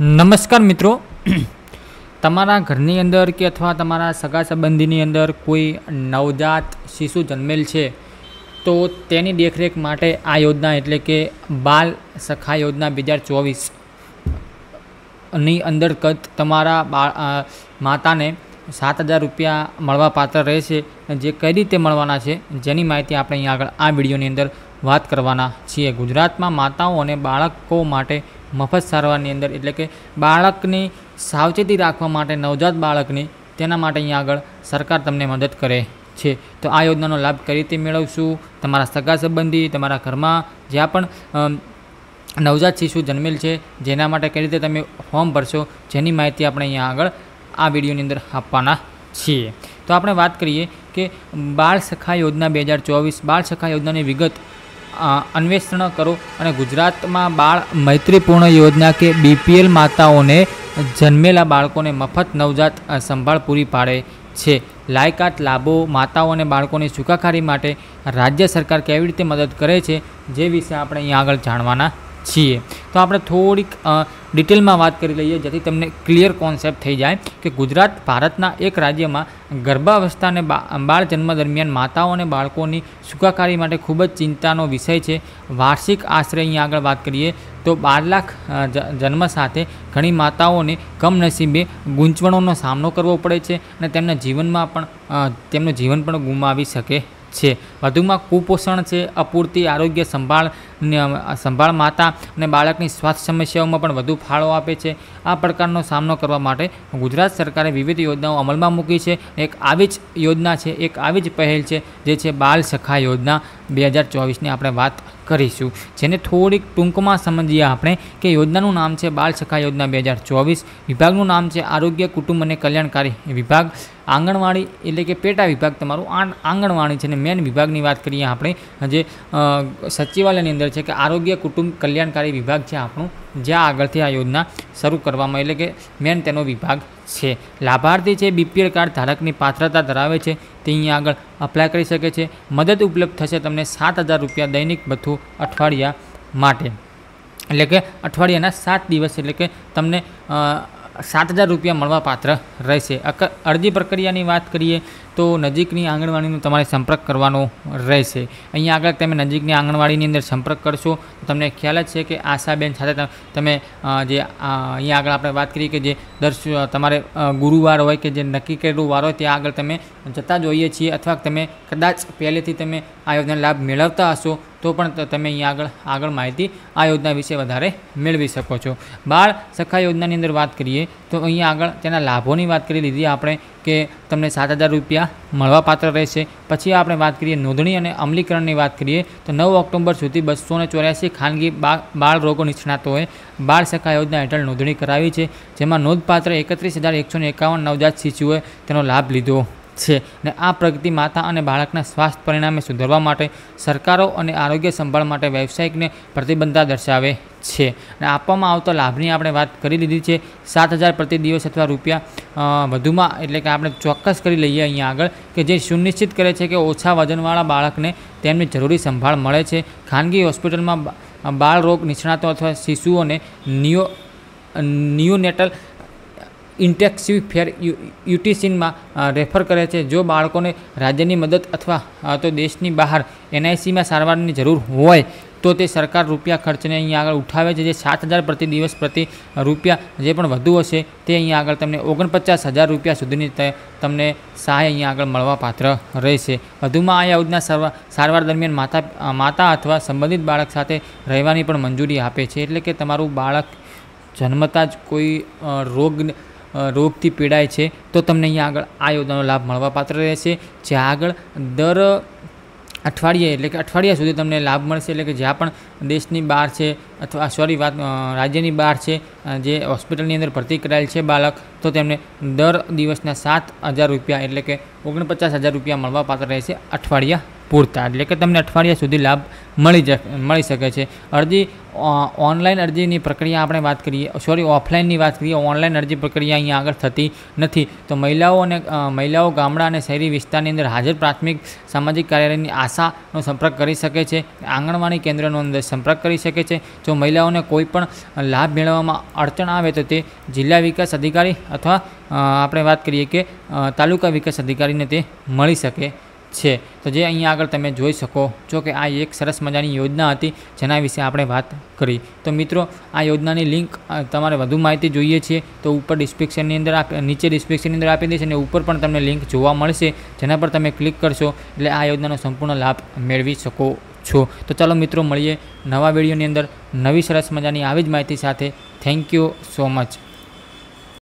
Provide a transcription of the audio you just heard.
નમસ્કાર મિત્રો તમારા ઘરની અંદર કે અથવા તમારા સગા સંબંધીની અંદર કોઈ નવજાત શિશુ જન્મેલ છે તો તેની દેખરેખ માટે આ યોજના એટલે કે બાલ સખા યોજના બે હજાર ચોવીસની અંદર અંતર્ગત તમારા બાળ માતાને સાત હજાર રૂપિયા મળવા પાત્ર રહેશે જે કઈ રીતે મળવાના છે જેની માહિતી આપણે અહીં આગળ આ વિડીયોની અંદર વાત કરવાના છીએ ગુજરાતમાં માતાઓ અને બાળકો માટે મફત સારવારની અંદર એટલે કે બાળકની સાવચેતી રાખવા માટે નવજાત બાળકની તેના માટે અહીંયા આગળ સરકાર તમને મદદ કરે છે તો આ યોજનાનો લાભ કઈ રીતે મેળવશું તમારા સગા સંબંધી તમારા ઘરમાં જ્યાં પણ નવજાત શિશુ જન્મેલ છે જેના માટે કઈ રીતે તમે ફોર્મ ભરશો જેની માહિતી આપણે અહીંયા આગળ આ વિડીયોની અંદર આપવાના છીએ તો આપણે વાત કરીએ કે બાળ સખા યોજના બે હજાર ચોવીસ બાળ સખા યોજનાની વિગત અન્વેષણ કરો અને ગુજરાતમાં બાળ મૈત્રીપૂર્ણ યોજના કે બીપીએલ માતાઓને જન્મેલા બાળકોને મફત નવજાત સંભાળ પૂરી પાડે છે લાયકાત લાભો માતાઓ અને બાળકોની સુખાકારી માટે રાજ્ય સરકાર કેવી રીતે મદદ કરે છે જે વિશે આપણે અહીં આગળ જાણવાના છીએ તો આપણે થોડીક ડિટેલમાં વાત કરી લઈએ જેથી તમને ક્લિયર કોન્સેપ્ટ થઈ જાય કે ગુજરાત ભારતના એક રાજ્યમાં ગર્ભાવસ્થાને બાળ જન્મ દરમિયાન માતાઓ અને બાળકોની સુખાકારી માટે ખૂબ જ ચિંતાનો વિષય છે વાર્ષિક આશરે અહીં આગળ વાત કરીએ તો બાર લાખ જન્મ સાથે ઘણી માતાઓને કમનસીબે ગૂંચવણોનો સામનો કરવો પડે છે અને તેમના જીવનમાં પણ તેમનું જીવન પણ ગુમાવી શકે છે વધુમાં કુપોષણ છે અપૂરતી આરોગ્ય સંભાળ સંભાળ માતા અને બાળકની સ્વાસ્થ્ય સમસ્યાઓમાં પણ વધુ ફાળો આપે છે આ પ્રકારનો સામનો કરવા માટે ગુજરાત સરકારે વિવિધ યોજનાઓ અમલમાં મૂકી છે એક આવી જ યોજના છે એક આવી જ પહેલ છે જે છે બાલ સખા યોજના બે હજાર ચોવીસની આપણે વાત કરીશું જેને થોડીક ટૂંકમાં સમજીએ આપણે કે યોજનાનું નામ છે બાલ સખા યોજના બે હજાર ચોવીસ વિભાગનું નામ છે આરોગ્ય કુટુંબ અને કલ્યાણકારી વિભાગ આંગણવાડી એટલે કે પેટા વિભાગ તમારું આંગણવાડી છે અને મેન વિભાગની વાત કરીએ આપણે જે સચિવાલયની અંદર કરેલ છે કે આરોગ્ય કુટુંબ કલ્યાણકારી વિભાગ છે આપણું જ્યાં આગળથી આ યોજના શરૂ કરવામાં એટલે કે મેન તેનો વિભાગ છે લાભાર્થી છે બીપીએલ કાર્ડ ધારકની પાત્રતા ધરાવે છે તે અહીંયા આગળ અપ્લાય કરી શકે છે મદદ ઉપલબ્ધ થશે તમને સાત હજાર રૂપિયા દૈનિક બધું અઠવાડિયા માટે એટલે કે અઠવાડિયાના સાત દિવસ એટલે કે તમને સાત હજાર રૂપિયા મળવાપાત્ર રહેશે અરજી પ્રક્રિયાની વાત કરીએ તો નજીકની આંગણવાડીનો તમારે સંપર્ક કરવાનો રહેશે અહીંયા આગળ તમે નજીકની આંગણવાડીની અંદર સંપર્ક કરશો તો તમને ખ્યાલ જ છે કે આશાબેન સાથે તમે જે અહીંયા આગળ આપણે વાત કરીએ કે જે દર તમારે ગુરુવાર હોય કે જે નક્કી કરેલું વાર હોય ત્યાં આગળ તમે જતા જોઈએ છીએ અથવા તમે કદાચ પહેલેથી તમે આ યોજનાનો લાભ મેળવતા હશો તો પણ તમે અહીંયા આગળ આગળ માહિતી આ યોજના વિશે વધારે મેળવી શકો છો બાળ સખા યોજનાની અંદર વાત કરીએ તો અહીંયા આગળ તેના લાભોની વાત કરી લીધી આપણે કે તમને સાત હજાર રૂપિયા મળવાપાત્ર રહેશે પછી આપણે વાત કરીએ નોંધણી અને અમલીકરણની વાત કરીએ તો નવ ઓક્ટોબર સુધી બસો ને ચોર્યાસી ખાનગી બાળ રોગો નિષ્ણાતોએ બાળ સખા યોજના હેઠળ નોંધણી કરાવી છે જેમાં નોંધપાત્ર એકત્રીસ હજાર એકસો એકાવન નવજાત શિશુઓએ તેનો લાભ લીધો છે ને આ પ્રગતિ માતા અને બાળકના સ્વાસ્થ્ય પરિણામે સુધારવા માટે સરકારો અને આરોગ્ય સંભાળ માટે વ્યવસાયિકને પ્રતિબંધતા દર્શાવે છે અને આપવામાં આવતા લાભની આપણે વાત કરી દીધી છે સાત હજાર પ્રતિ દિવસ અથવા રૂપિયા વધુમાં એટલે કે આપણે ચોક્કસ કરી લઈએ અહીંયા આગળ કે જે સુનિશ્ચિત કરે છે કે ઓછા વજનવાળા બાળકને તેમની જરૂરી સંભાળ મળે છે ખાનગી હોસ્પિટલમાં બાળરોગ નિષ્ણાતો અથવા શિશુઓને નિયો નિયોનેટલ ઇન્ટેક્સિવ ફેર યુટીસીનમાં રેફર કરે છે જો બાળકોને રાજ્યની મદદ અથવા તો દેશની બહાર એનઆઈસીમાં સારવારની જરૂર હોય તો તે સરકાર રૂપિયા ખર્ચને અહીંયા આગળ ઉઠાવે છે જે સાત હજાર પ્રતિ દિવસ પ્રતિ રૂપિયા જે પણ વધુ હશે તે અહીંયા આગળ તમને ઓગણપચાસ હજાર રૂપિયા સુધીની તમને સહાય અહીંયા આગળ મળવા પાત્ર રહેશે વધુમાં આ યોજના સારવાર દરમિયાન માતા માતા અથવા સંબંધિત બાળક સાથે રહેવાની પણ મંજૂરી આપે છે એટલે કે તમારું બાળક જન્મતા જ કોઈ રોગ રોગથી પીડાય છે તો તમને અહીંયા આગળ આ યોજનાનો લાભ મળવાપાત્ર રહેશે જે આગળ દર અઠવાડિયે એટલે કે અઠવાડિયા સુધી તમને લાભ મળશે એટલે કે જ્યાં પણ દેશની બહાર છે અથવા સોરી વાત રાજ્યની બહાર છે જે હોસ્પિટલની અંદર ભરતી કરાયેલ છે બાળક તો તેમને દર દિવસના સાત હજાર રૂપિયા એટલે કે ઓગણપચાસ હજાર રૂપિયા મળવા મળવાપાત્ર રહેશે અઠવાડિયા પૂરતા એટલે કે તમને અઠવાડિયા સુધી લાભ મળી જ મળી શકે છે અરજી ઓનલાઈન અરજીની પ્રક્રિયા આપણે વાત કરીએ સોરી ઓફલાઈનની વાત કરીએ ઓનલાઈન અરજી પ્રક્રિયા અહીંયા આગળ થતી નથી તો મહિલાઓ અને મહિલાઓ ગામડા અને શહેરી વિસ્તારની અંદર હાજર પ્રાથમિક સામાજિક કાર્યાલયની આશાનો સંપર્ક કરી શકે છે આંગણવાડી કેન્દ્રનો અંદર સંપર્ક કરી શકે છે જો મહિલાઓને કોઈપણ લાભ મેળવવામાં અડચણ આવે તો તે જિલ્લા વિકાસ અધિકારી અથવા આપણે વાત કરીએ કે તાલુકા વિકાસ અધિકારીને તે મળી શકે છે તો જે અહીંયા આગળ તમે જોઈ શકો છો કે આ એક સરસ મજાની યોજના હતી જેના વિશે આપણે વાત કરી તો મિત્રો આ યોજનાની લિંક તમારે વધુ માહિતી જોઈએ છે તો ઉપર ડિસ્ક્રિપ્શનની અંદર આપ નીચે ડિસ્ક્રિપ્શનની અંદર આપી દઈશ અને ઉપર પણ તમને લિંક જોવા મળશે જેના પર તમે ક્લિક કરશો એટલે આ યોજનાનો સંપૂર્ણ લાભ મેળવી શકો છો તો ચાલો મિત્રો મળીએ નવા વિડીયોની અંદર નવી સરસ મજાની આવી જ માહિતી સાથે થેન્ક યુ સો મચ